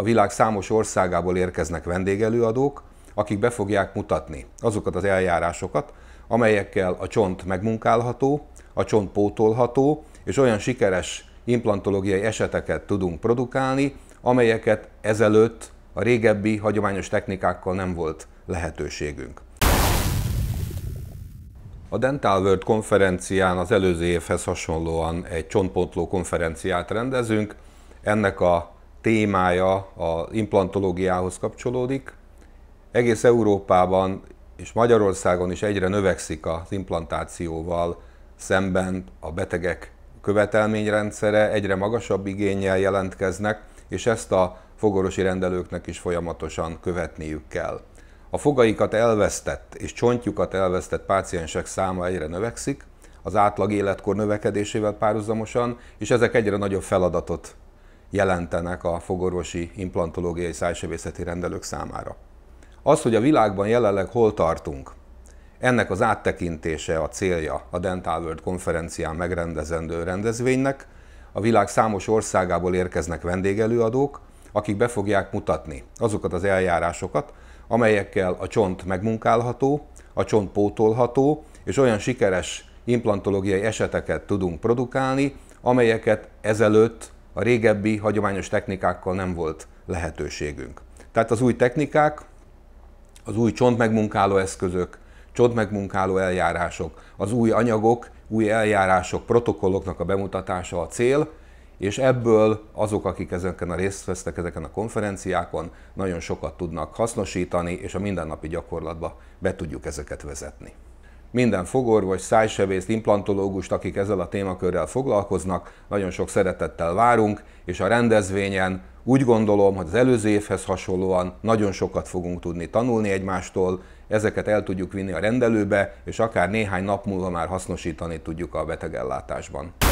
a világ számos országából érkeznek vendégelőadók, akik be fogják mutatni azokat az eljárásokat, amelyekkel a csont megmunkálható, a csont pótolható, és olyan sikeres implantológiai eseteket tudunk produkálni, amelyeket ezelőtt a régebbi hagyományos technikákkal nem volt lehetőségünk. A Dental World konferencián az előző évhez hasonlóan egy csontpontló konferenciát rendezünk. Ennek a témája az implantológiához kapcsolódik. Egész Európában és Magyarországon is egyre növekszik az implantációval szemben a betegek követelményrendszere, egyre magasabb igényel jelentkeznek, és ezt a fogorosi rendelőknek is folyamatosan követniük kell. A fogaikat elvesztett és csontjukat elvesztett páciensek száma egyre növekszik, az átlag életkor növekedésével párhuzamosan, és ezek egyre nagyobb feladatot jelentenek a fogorvosi, implantológiai, szájsebészeti rendelők számára. Az, hogy a világban jelenleg hol tartunk, ennek az áttekintése a célja a Dental World konferencián megrendezendő rendezvénynek. A világ számos országából érkeznek vendégelőadók, akik be fogják mutatni azokat az eljárásokat, amelyekkel a csont megmunkálható, a csont pótolható, és olyan sikeres implantológiai eseteket tudunk produkálni, amelyeket ezelőtt a régebbi hagyományos technikákkal nem volt lehetőségünk. Tehát az új technikák, az új csontmegmunkáló eszközök, csontmegmunkáló eljárások, az új anyagok, új eljárások, protokolloknak a bemutatása a cél, és ebből azok, akik ezeken a részt vesztek ezeken a konferenciákon, nagyon sokat tudnak hasznosítani, és a mindennapi gyakorlatba be tudjuk ezeket vezetni minden fogorvos, szájsebész, implantológust, akik ezzel a témakörrel foglalkoznak, nagyon sok szeretettel várunk, és a rendezvényen úgy gondolom, hogy az előző évhez hasonlóan nagyon sokat fogunk tudni tanulni egymástól, ezeket el tudjuk vinni a rendelőbe, és akár néhány nap múlva már hasznosítani tudjuk a betegellátásban.